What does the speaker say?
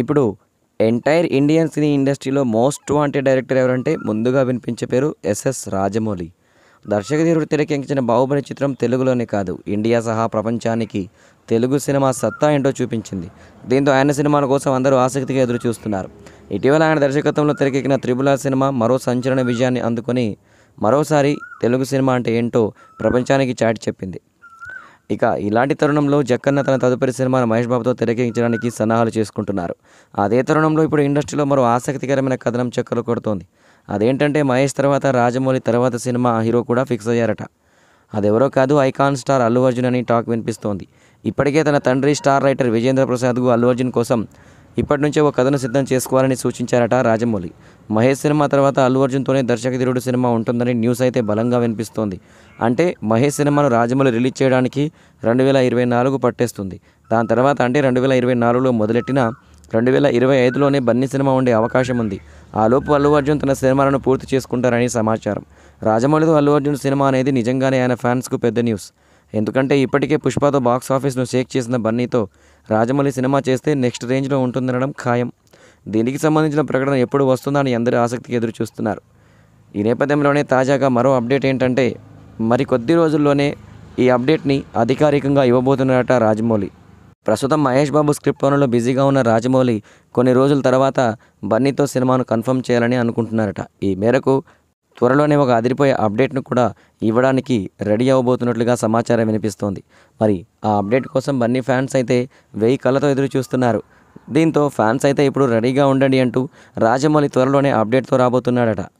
ఇప్పుడు entire Indian cine ఇండస్ట్రీలో most wanted director ఎవరంటే ముందుగా వినిపించే పేరు ఎస్ఎస్ రాజమౌళి దర్శకధీరుడు తెరకెంకించిన బాహుబలి చిత్రం తెలుగులోనే కాదు ఇండియా సహా ప్రపంచానికి తెలుగు సినిమా సత్తా ఏంటో చూపించింది దీంతో ఆయన సినిమాల కోసం అందరూ ఆసక్తిగా ఎదురు చూస్తున్నారు ఇటీవల ఆయన దర్శకత్వంలో తెరకెక్కిన త్రిబుల సినిమా మరో సంచలన విజయాన్ని అందుకొని మరోసారి తెలుగు సినిమా అంటే ఏంటో ప్రపంచానికి చాటి చెప్పింది ఇక ఇలాంటి తరుణంలో జక్కన్న తన తదుపరి సినిమాను మహేష్ బాబుతో తెరకెక్కించడానికి సన్నాహాలు చేసుకుంటున్నారు అదే తరుణంలో ఇప్పుడు ఇండస్ట్రీలో మరో ఆసక్తికరమైన కథనం చక్కలు కొడుతోంది అదేంటంటే మహేష్ తర్వాత రాజమౌళి తర్వాత సినిమా హీరో కూడా ఫిక్స్ అయ్యారట అదెవరో కాదు ఐకాన్ స్టార్ అల్లు అర్జున్ అని టాక్ వినిపిస్తోంది ఇప్పటికే తన తండ్రి స్టార్ రైటర్ విజేంద్ర ప్రసాద్కు అల్లు అర్జున్ కోసం ఇప్పటి నుంచే ఒక కథను సిద్ధం చేసుకోవాలని సూచించారట రాజమౌళి మహేష్ సినిమా తర్వాత అల్లు అర్జున్తోనే దర్శకధీరుడు సినిమా ఉంటుందని న్యూస్ అయితే బలంగా వినిపిస్తోంది అంటే మహేష్ సినిమాను రాజమౌళి రిలీజ్ చేయడానికి రెండు వేల ఇరవై నాలుగు పట్టేస్తుంది దాని తర్వాత అంటే రెండు వేల ఇరవై నాలుగులో మొదలెట్టిన రెండు వేల ఇరవై ఐదులోనే బన్నీ సినిమా ఉండే అవకాశం ఉంది ఆ లోపు అల్లు అర్జున్ తన సినిమాలను పూర్తి చేసుకుంటారని సమాచారం రాజమౌళితో అల్లు అర్జున్ సినిమా అనేది నిజంగానే ఆయన ఫ్యాన్స్కు పెద్ద న్యూస్ ఎందుకంటే ఇప్పటికే పుష్పతో బాక్స్ ఆఫీస్ను షేక్ చేసిన బన్నీతో రాజమౌళి సినిమా చేస్తే నెక్స్ట్ రేంజ్లో ఉంటుందనడం ఖాయం దీనికి సంబంధించిన ప్రకటన ఎప్పుడు వస్తుందా అని అందరూ ఆసక్తికి ఎదురు చూస్తున్నారు ఈ నేపథ్యంలోనే తాజాగా మరో అప్డేట్ ఏంటంటే మరి కొద్ది రోజుల్లోనే ఈ అప్డేట్ని అధికారికంగా ఇవ్వబోతున్నారట రాజమౌళి ప్రస్తుతం మహేష్ బాబు స్క్రిప్ట్ పనుల్లో బిజీగా ఉన్న రాజమౌళి కొన్ని రోజుల తర్వాత బన్నీతో సినిమాను కన్ఫర్మ్ చేయాలని అనుకుంటున్నారట ఈ మేరకు త్వరలోనే ఒక అదిరిపోయే అప్డేట్ను కూడా ఇవ్వడానికి రెడీ అవ్వబోతున్నట్లుగా సమాచారం వినిపిస్తోంది మరి ఆ అప్డేట్ కోసం బన్నీ ఫ్యాన్స్ అయితే వెయ్యి కళ్ళతో ఎదురు చూస్తున్నారు దీంతో ఫ్యాన్స్ అయితే ఇప్పుడు రెడీగా ఉండండి అంటూ రాజమౌళి త్వరలోనే అప్డేట్తో రాబోతున్నాడట